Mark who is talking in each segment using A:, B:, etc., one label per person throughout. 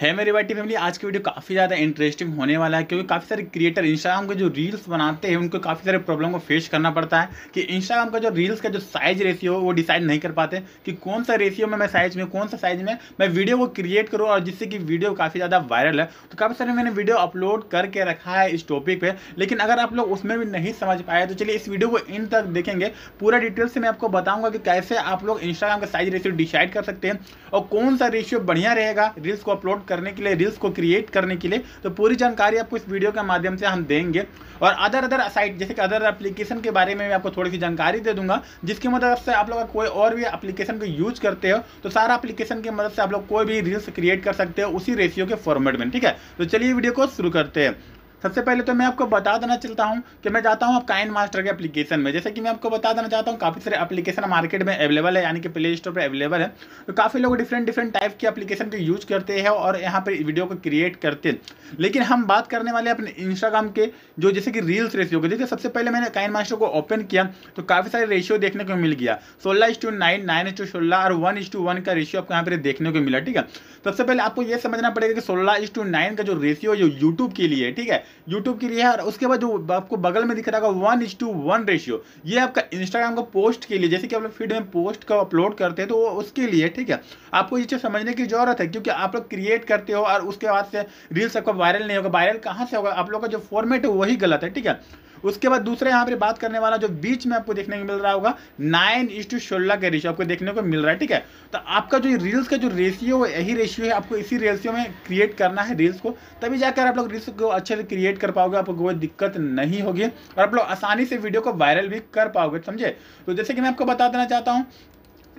A: है मेरी वाइटी फैमिली आज की वीडियो काफ़ी ज़्यादा इंटरेस्टिंग होने वाला है क्योंकि काफ़ी सारे क्रिएटर इंस्टाग्राम के जो रील्स बनाते हैं उनको काफ़ी सारे प्रॉब्लम को फेस करना पड़ता है कि इंस्टाग्राम का जो रील्स का जो साइज रेशियो वो डिसाइड नहीं कर पाते कि कौन सा रेशियो में मैं साइज में कौन सा साइज में मैं वीडियो को क्रिएट करूँ और जिससे कि वीडियो काफ़ी ज़्यादा वायरल है तो काफ़ी सारे मैंने वीडियो अपलोड करके रखा है इस टॉपिक पर लेकिन अगर आप लोग उसमें भी नहीं समझ पाए तो चलिए इस वीडियो को इन तक देखेंगे पूरा डिटेल से मैं आपको बताऊँगा कि कैसे आप लोग इंस्टाग्राम का साइज रेशियो डिसाइड कर सकते हैं और कौन सा रेशियो बढ़िया रहेगा रील्स को अपलोड अप करने के लिए रील्स को क्रिएट करने के लिए तो पूरी जानकारी आपको इस वीडियो के माध्यम से हम देंगे और अदर अदर साइट जैसे कि अदर एप्लीकेशन के बारे में मैं आपको थोड़ी सी जानकारी दे दूंगा जिसकी मदद से आप लोग कोई और भी एप्लीकेशन को यूज करते हो तो सारा एप्लीकेशन की मदद से आप लोग कोई भी रील्स क्रिएट कर सकते हो उसी रेशियो के फॉर्मेट में ठीक है तो चलिए वीडियो को शुरू करते हैं सबसे पहले तो मैं आपको बता देना चलता हूँ कि मैं जाता हूँ आप काइन मास्टर के एप्लीकेशन में जैसे कि मैं आपको बता देना चाहता हूँ काफ़ी सारे एप्लीकेशन मार्केट में अवेलेबल है यानी कि प्ले स्टोर पर अवेलेबल है तो काफ़ी लोग डिफरेंट डिफरेंट टाइप के एप्लीकेशन को यूज करते हैं और यहाँ पर वीडियो को क्रिएट करते हैं लेकिन हम बात करने वाले अपने इंस्टाग्राम के जो जैसे कि रील्स रेशियो के जैसे सबसे पहले मैंने काइन मास्टर को ओपन किया तो काफ़ी सारे रेशियो देखने को मिल गया सोलह इस two nine nine is to सोलह और वन इज टू वन का रेशियो आपको यहाँ पर देखने को मिला ठीक है सबसे पहले आपको यह समझना पड़ेगा कि सोलह इस टू नाइन का जो रेशियो जो यूट्यूब के लिए ठीक है यूट्यूब के लिए है और उसके बाद जो आपको बगल में दिख रहा होगा one is to one ratio ये आपका इंस्टाग्राम का पोस्ट के लिए जैसे कि आप लोग फीड में पोस्ट का अपलोड करते हैं तो वो उसके लिए ठीक है आपको ये चीज़ समझने की जरूरत है क्योंकि आप लोग क्रिएट करते हो और उसके बाद से रील्स आपका वायरल नहीं होगा वायरल कहाँ से होगा आप लोग का जो फॉर्मेट है वही गलत है ठीक है उसके बाद दूसरे यहाँ पर बात करने वाला जो बीच में आपको देखने को मिल रहा होगा नाइन इज टू सोलह का रेशियो आपको देखने को मिल रहा है ठीक है तो आपका जो रील्स का जो रेशियो है यही रेशियो है आपको इसी रेशियो में क्रिएट करना है रील्स को तभी जाकर आप लोग रील्स को अच्छे से क्रिएट कर पाओगे आपको कोई दिक्कत नहीं होगी और आप लोग आसानी से वीडियो को वायरल भी कर पाओगे समझे तो जैसे कि मैं आपको बता देना चाहता हूँ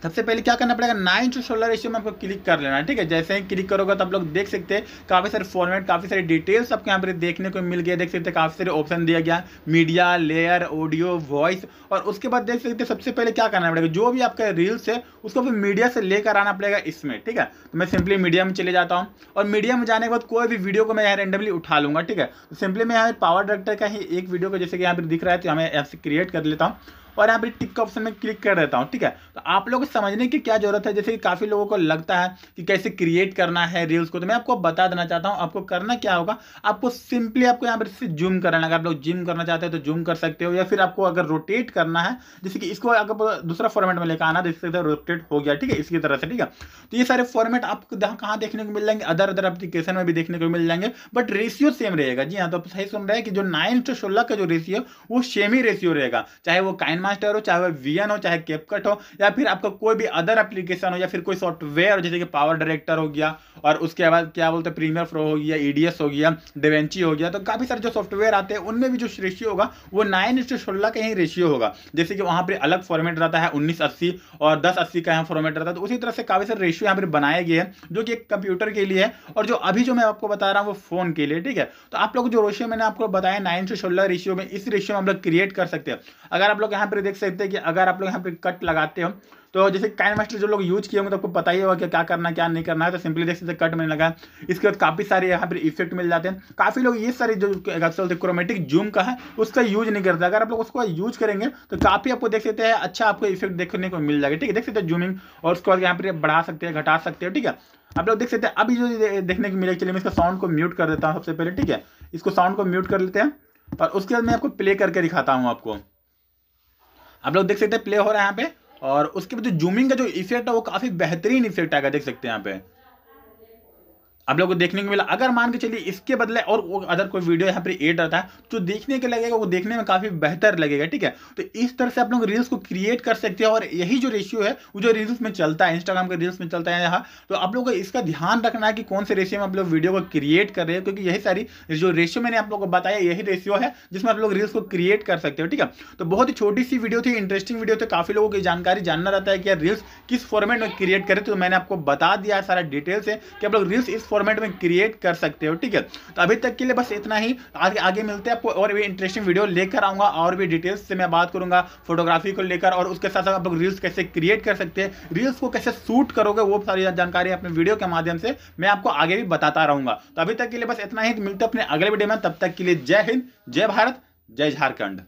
A: सबसे पहले क्या करना पड़ेगा नाइन टू सोलह रेशियो में आपको क्लिक कर लेना ठीक है जैसे ही क्लिक करोगे तो आप लोग देख सकते हैं काफ़ी सारे फॉर्मेट काफ़ी सारे डिटेल्स आपको यहाँ पर देखने को मिल गया देख सकते हैं काफ़ी सारे ऑप्शन दिया गया मीडिया लेयर ऑडियो वॉइस और उसके बाद देख सकते हैं सबसे पहले क्या करना पड़ेगा जो भी आपका रील्स है उसको फिर मीडिया से लेकर आना पड़ेगा इसमें ठीक है तो मैं सिंपली मीडिया में चले जाता हूँ और मीडिया में जाने के बाद कोई भी वीडियो को मैं यहाँ रेंडमली उठा लूंगा ठीक है सिंपली तो मैं यहाँ पावर डायरेक्टर का ही एक वीडियो को जैसे कि यहाँ पर दिख रहा है तो यहाँ से ऐसे क्रिएट कर लेता हूँ और यहाँ पर टिक ऑप्शन में क्लिक कर देता हूँ ठीक है तो आप लोग को समझने की क्या जरूरत है जैसे कि काफ़ी लोगों को लगता है कि कैसे क्रिएट करना है रील्स को तो मैं आपको बता देना चाहता हूँ आपको करना क्या होगा आपको सिंपली आपको यहाँ पर जूम करना अगर आप लोग जिम करना चाहते हैं तो जूम कर सकते हो या फिर आपको अगर रोटेट करना है जैसे कि इसको अगर दूसरा फॉर्मेट में लेकर आना तो इसकी तरह रोटेट हो गया ठीक है इसकी तरह से ठीक है तो ये सारे फॉर्मेट आपको कहाँ देखने को मिल जाएंगे अदर अदर एप्लीकेशन में भी देखने को मिल जाएंगे बट रेशियो सेम रहेगा जी हाँ तो सही सुन रहे हैं कि जो नाइन टू सोलह का जो रेशियो वो सेम ही रेशियो रहेगा चाहे वो काइन मास्टर हो चाहे वह वी हो चाहे कैपकट हो या फिर आपका कोई भी अदर एप्लीकेशन हो या फिर कोई सॉफ्टवेयर जैसे कि पावर डायरेक्टर हो गया और उसके बाद क्या बोलते हैं प्रीमियर प्रो हो गया ई e हो गया डिवेंची हो गया तो काफ़ी सारे जो सॉफ्टवेयर आते हैं उनमें भी जो रेशियो होगा वो नाइन इंस का ही रेशियो होगा जैसे कि वहाँ पर अलग फॉर्मेट रहता है उन्नीस और दस अस्सी का यहाँ फॉर्मेट रहता है तो उसी तरह से काफ़ी सारे रेशियो यहाँ पर बनाए गए हैं जो कि एक कंप्यूटर के लिए है और जो अभी जो मैं आपको बता रहा हूँ वो फ़ोन के लिए ठीक है तो आप लोग जो रेशियो मैंने आपको बताया नाइन से सोलह रेशियो में इस रेशियो में हम लोग क्रिएट कर सकते हैं अगर आप लोग यहाँ पर पर देख सकते हैं कि अगर आप लोग यहाँ पे कट लगाते हो तो जैसे काइन मास्टर जो लोग यूज किए होंगे तो आपको पता ही होगा कि क्या करना क्या नहीं करना है तो सिंपली देख सकते कट मिलने लगा इसके बाद काफ़ी सारे यहाँ पर इफेक्ट मिल जाते हैं काफ़ी लोग ये सारे जो चलते क्रोमेटिक जूम का है उसका यूज नहीं करते अगर आप लोग उसको यूज करेंगे तो काफ़ी आपको देख सकते हैं अच्छा आपको इफेक्ट देखने को मिल जाएगा ठीक है देख सकते हैं जूमिंग और उसके बाद यहाँ पर बढ़ा सकते हैं घटा सकते हैं ठीक है आप लोग देख सकते हैं अभी जो देखने को मिलेगा चलिए मैं इसका साउंड को म्यूट कर देता हूँ सबसे पहले ठीक है इसको साउंड को म्यूट कर लेते हैं और उसके बाद मैं आपको प्ले करके दिखाता हूँ आपको आप लोग देख सकते हैं प्ले हो रहा है यहाँ पे और उसके बाद जो जूमिंग का जो इफेक्ट है वो काफ़ी बेहतरीन इफेक्ट आएगा देख सकते हैं यहाँ पे आप लोगों को देखने को मिला अगर मान के चलिए इसके बदले और वो अदर कोई वीडियो यहाँ पर एड रहता है तो देखने के लगेगा वो देखने में काफ़ी बेहतर लगेगा ठीक है तो इस तरह से आप लोग रील्स को क्रिएट कर सकते हैं और यही जो रेशियो है वो जो रील्स में चलता है इंस्टाग्राम के रील्स में चलता है यहाँ तो आप लोग को इसका ध्यान रखना है कि कौन से रेशियो में आप लोग वीडियो को क्रिएट कर रहे हो क्योंकि यही सारी जो रेशियो मैंने आप लोग को बताया यही रेशियो है जिसमें आप लोग रील्स को क्रिएट कर सकते हो ठीक है तो बहुत ही छोटी सी वीडियो थी इंटरेस्टिंग वीडियो थी काफ़ी लोगों की जानकारी जानना रहता है कि यार रील्स किस फॉर्मेट में क्रिएट करें तो मैंने आपको बता दिया सारा डिटेल्स है कि आप लोग रील्स इस फॉर्मेट में क्रिएट कर सकते हो ठीक है तो अभी तक के लिए बस इतना ही आगे आगे मिलते हैं आपको और भी इंटरेस्टिंग वीडियो लेकर आऊंगा और भी डिटेल्स से मैं बात करूंगा फोटोग्राफी को लेकर और उसके साथ साथ आप लोग रील्स कैसे क्रिएट कर सकते हैं रील्स को कैसे शूट करोगे वो सारी जानकारी अपने वीडियो के माध्यम से मैं आपको आगे भी बताता रहूंगा तो अभी तक के लिए बस इतना ही मिलते अपने अगले वीडियो में तब तक के लिए जय हिंद जय भारत जय झारखंड